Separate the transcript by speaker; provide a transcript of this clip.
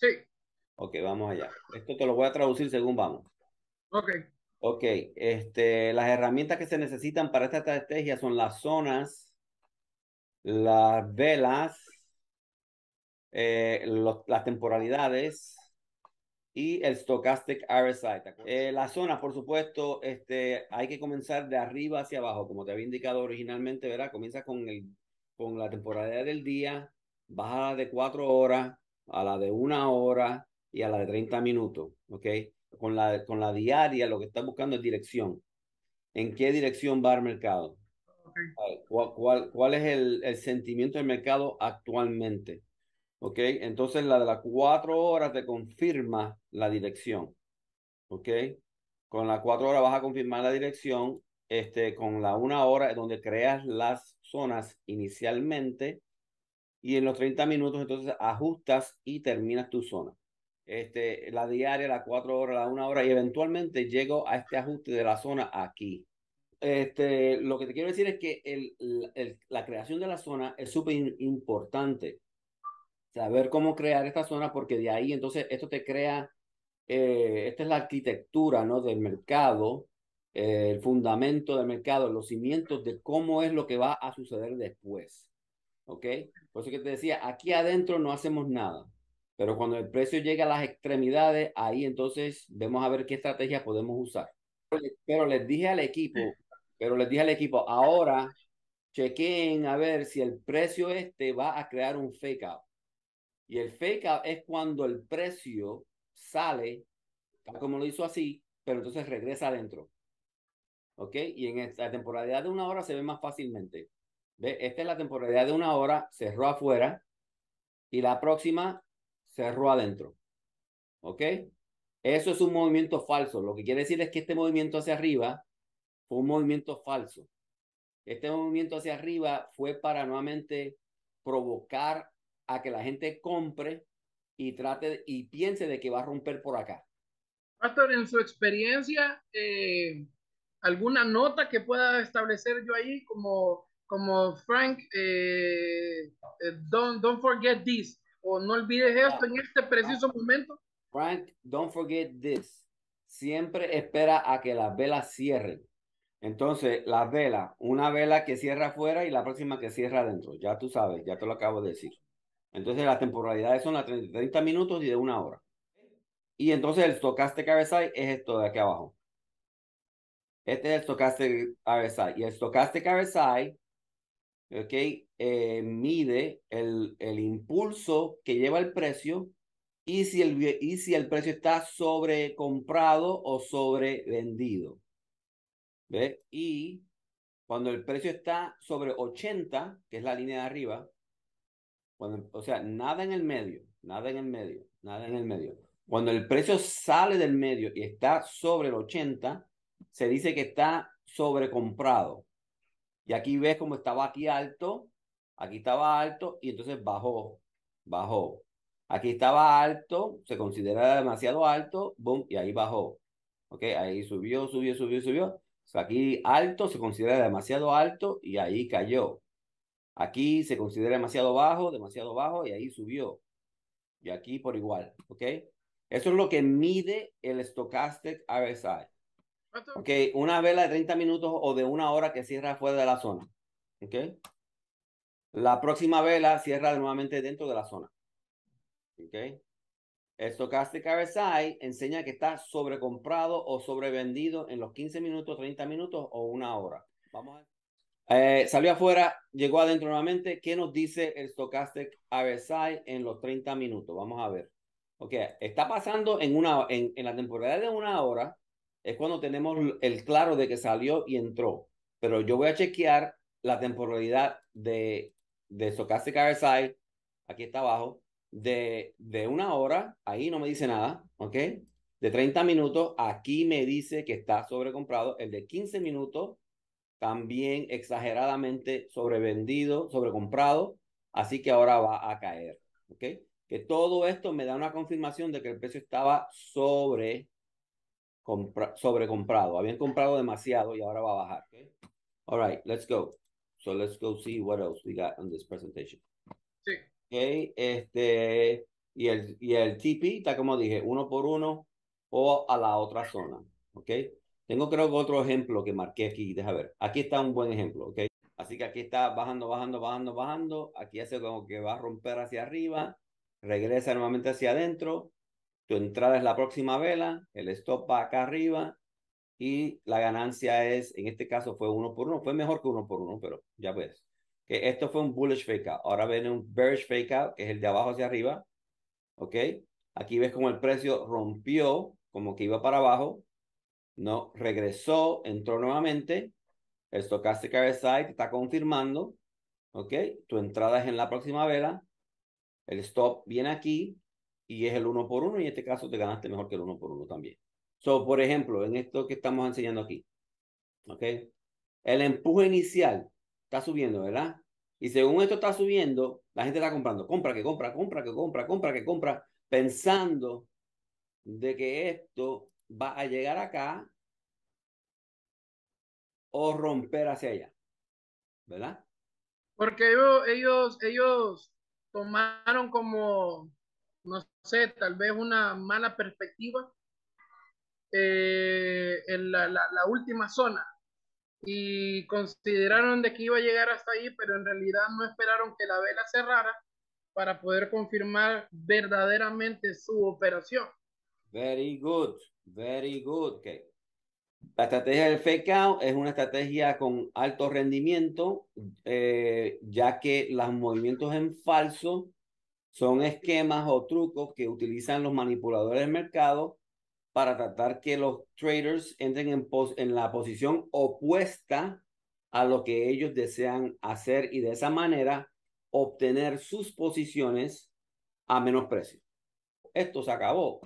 Speaker 1: Sí. Ok, vamos allá. Esto te lo voy a traducir según vamos. Ok. Ok, este, las herramientas que se necesitan para esta estrategia son las zonas, las velas, eh, las temporalidades y el stochastic RSI. Eh, Las zonas, por supuesto, este, hay que comenzar de arriba hacia abajo, como te había indicado originalmente, ¿verdad? Comienza con, el, con la temporalidad del día, baja de cuatro horas, a la de una hora y a la de 30 minutos, ¿ok? Con la, con la diaria lo que estás buscando es dirección. ¿En qué dirección va el mercado? ¿Cuál, es el, el, sentimiento del mercado actualmente? ¿Ok? Entonces la de las cuatro horas te confirma la dirección. ¿Ok? Con las cuatro horas vas a confirmar la dirección. Este, con la una hora es donde creas las zonas inicialmente y en los 30 minutos entonces ajustas y terminas tu zona. Este, la diaria, la cuatro horas, la una hora y eventualmente llego a este ajuste de la zona aquí. Este, lo que te quiero decir es que el, la creación de la zona es súper importante. Saber cómo crear esta zona porque de ahí entonces esto te crea, eh, esta es la arquitectura ¿no? del mercado, eh, el fundamento del mercado, los cimientos de cómo es lo que va a suceder después. ¿ok? Por eso que te decía, aquí adentro no hacemos nada, pero cuando el precio llega a las extremidades, ahí entonces vemos a ver qué estrategia podemos usar. Pero les dije al equipo, pero les dije al equipo, ahora chequen a ver si el precio este va a crear un fake out. Y el fake out es cuando el precio sale, como lo hizo así, pero entonces regresa adentro. ¿Ok? Y en esta temporalidad de una hora se ve más fácilmente. Esta es la temporalidad de una hora, cerró afuera y la próxima cerró adentro. ¿Ok? Eso es un movimiento falso. Lo que quiere decir es que este movimiento hacia arriba fue un movimiento falso. Este movimiento hacia arriba fue para nuevamente provocar a que la gente compre y trate y piense de que va a romper por acá. Pastor, en su experiencia, eh, ¿alguna nota que pueda establecer yo ahí como como Frank, eh, eh, don't, forget this, o no olvides esto en ah. este preciso momento. Frank, don't forget this. Siempre espera a que las velas cierren. Entonces, las velas, una vela que cierra afuera y la próxima que cierra adentro. Ya tú sabes, ya te lo acabo de decir. Entonces, las temporalidades son las 30, 30 minutos y de una hora. Y entonces, el stochastic RSI es esto de aquí abajo. Este es el stochastic RSI. Y el stochastic RSI okay, eh, mide el, impulso que lleva el precio y si el, y si el precio está sobrecomprado o sobrevendido. vendido Y cuando el precio está sobre 80, que es la línea de arriba, cuando, o sea, nada en el medio, nada en el medio, nada en el medio. Cuando el precio sale del medio y está sobre el 80, se dice que está sobrecomprado. Y aquí ves como estaba aquí alto, aquí estaba alto y entonces bajó, bajó. Aquí estaba alto, se considera demasiado alto, boom, y ahí bajó. ¿Ok? Ahí subió, subió, subió, subió. aquí alto se considera demasiado alto y ahí cayó. Aquí se considera demasiado bajo, demasiado bajo y ahí subió. Y aquí por igual, ¿ok? Eso es lo que mide el Stochastic RSI. Okay, una vela de 30 minutos o de una hora que cierra fuera de la zona. Okay. La próxima vela cierra nuevamente dentro de la zona. Okay. El Stochastic RSI enseña que está sobrecomprado o sobrevendido en los 15 minutos, 30 minutos o una hora. Vamos a... Eh, salió afuera, llegó adentro nuevamente. ¿Qué nos dice el Stochastic RSI en los 30 minutos? Vamos a ver. Ok, está pasando en, una, en la temporada de una hora, es cuando tenemos el claro de que salió y entró. Pero yo voy a chequear la temporalidad de, de Stochastic RSI, aquí está abajo, de, de una hora, ahí no me dice nada, ¿ok? De 30 minutos, aquí me dice que está sobrecomprado. El de 15 minutos, también exageradamente sobrevendido, sobrecomprado. Así que ahora va a caer, ¿ok? Que todo esto me da una confirmación de que el precio estaba sobre sobrecomprado. Habían comprado demasiado y ahora va a bajar. All right, let's go. So let's go see what else we got on this presentation. Sí. Okay, este, y el, y el TP está como dije, uno por uno o a la otra zona. Ok. Tengo creo que otro ejemplo que marqué aquí. Deja ver. Aquí está un buen ejemplo. Ok. Así que aquí está bajando, bajando, bajando, bajando. Aquí hace como que va a romper hacia arriba. Regresa nuevamente hacia adentro tu entrada es la próxima vela, el stop va acá arriba y la ganancia es, en este caso fue uno por uno, fue mejor que uno por uno, pero ya ves. Que esto fue un bullish fake out. Ahora viene un bearish fake out, que es el de abajo hacia arriba. ¿Ok? Aquí ves como el precio rompió, como que iba para abajo. No, regresó, entró nuevamente. El stochastic RSI te está confirmando. ¿Ok? Tu entrada es en la próxima vela. El stop viene aquí y es el uno por uno y en este caso te ganaste mejor que el uno por uno también. So, por ejemplo, en esto que estamos enseñando aquí, ¿ok? El empuje inicial está subiendo, ¿verdad? Y según esto está subiendo, la gente está comprando, compra, que compra, compra, que compra, compra, que compra, pensando de que esto va a llegar acá o romper hacia allá, ¿verdad? Porque ellos, ellos, ellos tomaron como no sé, tal vez una mala perspectiva eh, en la, última zona y consideraron de que iba a llegar hasta ahí, pero en realidad no esperaron que la vela cerrara para poder confirmar verdaderamente su operación. Very good, very good. La estrategia del fake out es una estrategia con alto rendimiento, eh, ya que los movimientos en falso son esquemas o trucos que utilizan los manipuladores del mercado para tratar que los traders entren en, en la posición opuesta a lo que ellos desean hacer y de esa manera obtener sus posiciones a menos precio. Esto se acabó.